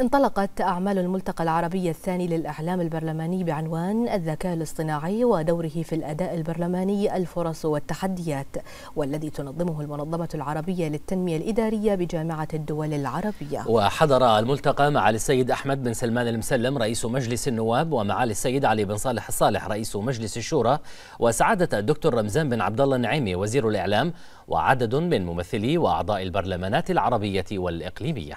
انطلقت أعمال الملتقى العربي الثاني للإعلام البرلماني بعنوان الذكاء الاصطناعي ودوره في الأداء البرلماني الفرص والتحديات والذي تنظمه المنظمة العربية للتنمية الإدارية بجامعة الدول العربية وحضر الملتقى معالي السيد أحمد بن سلمان المسلم رئيس مجلس النواب ومعالي السيد علي بن صالح الصالح رئيس مجلس الشورى وسعادة الدكتور رمزان بن عبد الله النعيمي وزير الإعلام وعدد من ممثلي وأعضاء البرلمانات العربية والإقليمية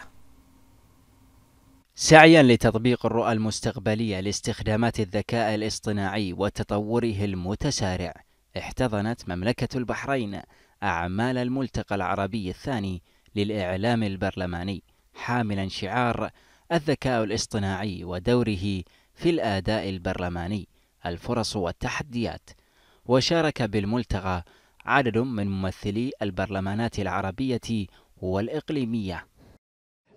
سعيا لتطبيق الرؤى المستقبلية لاستخدامات الذكاء الاصطناعي وتطوره المتسارع احتضنت مملكة البحرين أعمال الملتقى العربي الثاني للإعلام البرلماني حاملا شعار الذكاء الاصطناعي ودوره في الأداء البرلماني الفرص والتحديات وشارك بالملتقى عدد من ممثلي البرلمانات العربية والإقليمية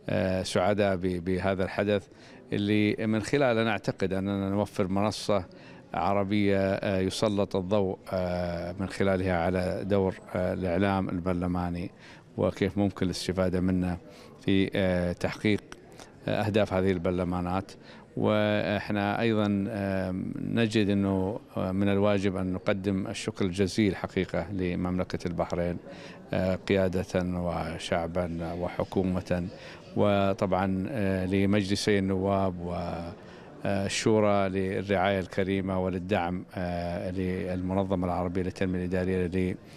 آه، سعداء بهذا الحدث اللي من خلاله نعتقد أننا نوفر منصة عربية آه، يسلط الضوء آه، من خلالها على دور الإعلام البرلماني وكيف ممكن الاستفادة منه في تحقيق أهداف هذه البرلمانات واحنا ايضا نجد انه من الواجب ان نقدم الشكر الجزيل حقيقه لمملكه البحرين قياده وشعبا وحكومه وطبعا لمجلسي النواب و الشورى آه، للرعاية الكريمة وللدعم آه، للمنظمة العربية للتنمية الإدارية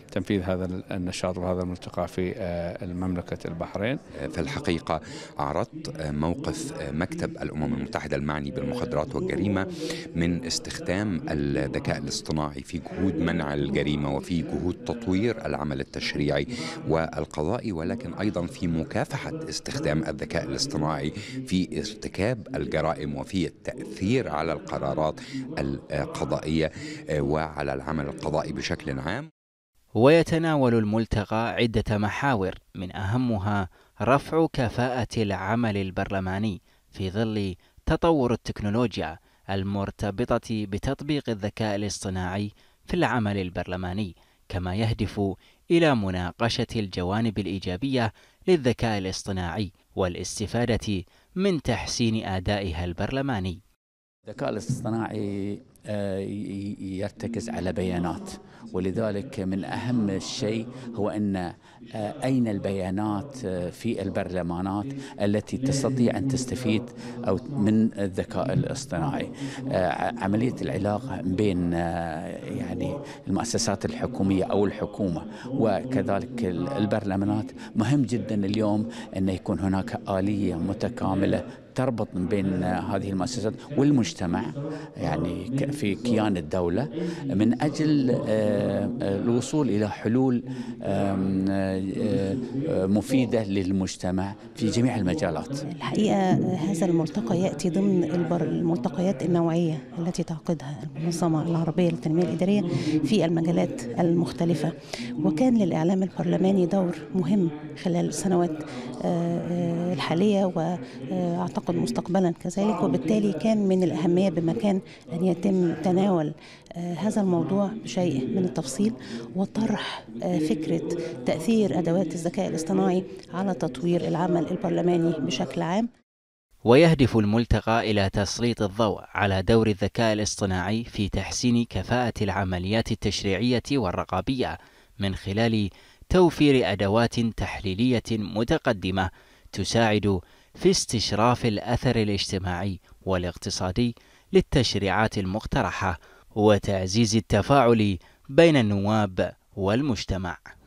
لتنفيذ هذا النشاط وهذا الملتقى في آه، المملكة البحرين في الحقيقة عرضت موقف مكتب الأمم المتحدة المعني بالمخدرات والجريمة من استخدام الذكاء الاصطناعي في جهود منع الجريمة وفي جهود تطوير العمل التشريعي والقضائي ولكن أيضا في مكافحة استخدام الذكاء الاصطناعي في ارتكاب الجرائم وفي التنمية التأثير على القرارات القضائية آه، وعلى العمل القضائي بشكل عام ويتناول الملتقى عدة محاور من أهمها رفع كفاءة العمل البرلماني في ظل تطور التكنولوجيا المرتبطة بتطبيق الذكاء الاصطناعي في العمل البرلماني، كما يهدف إلى مناقشة الجوانب الإيجابية للذكاء الاصطناعي والاستفادة من تحسين أدائها البرلماني. ذكاء الاصطناعي آه، يرتكز على بيانات ولذلك من أهم الشيء هو أن آه، أين البيانات آه، في البرلمانات التي تستطيع أن تستفيد أو من الذكاء الاصطناعي عملية العلاقة بين يعني المؤسسات الحكومية أو الحكومة وكذلك البرلمانات مهم جدا اليوم أن يكون هناك آلية متكاملة تربط بين هذه المؤسسات والمجتمع يعني في كيان الدولة من أجل آه، آه، الوصول إلى حلول آه، مفيدة للمجتمع في جميع المجالات الحقيقة هذا الملتقى يأتي ضمن الملتقيات النوعية التي تعقدها المنظمة العربية للتنمية الإدارية في المجالات المختلفة وكان للإعلام البرلماني دور مهم خلال السنوات الحالية وأعتقد مستقبلا كذلك وبالتالي كان من الأهمية بمكان أن يتم تناول آه، هذا الموضوع بشيء من التفصيل وطرح آه، فكرة تأثير أدوات الذكاء الاصطناعي على تطوير العمل البرلماني بشكل عام ويهدف الملتقى إلى تسليط الضوء على دور الذكاء الاصطناعي في تحسين كفاءة العمليات التشريعية والرقابية من خلال توفير أدوات تحليلية متقدمة تساعد في استشراف الأثر الاجتماعي والاقتصادي للتشريعات المقترحة وتعزيز التفاعل بين النواب والمجتمع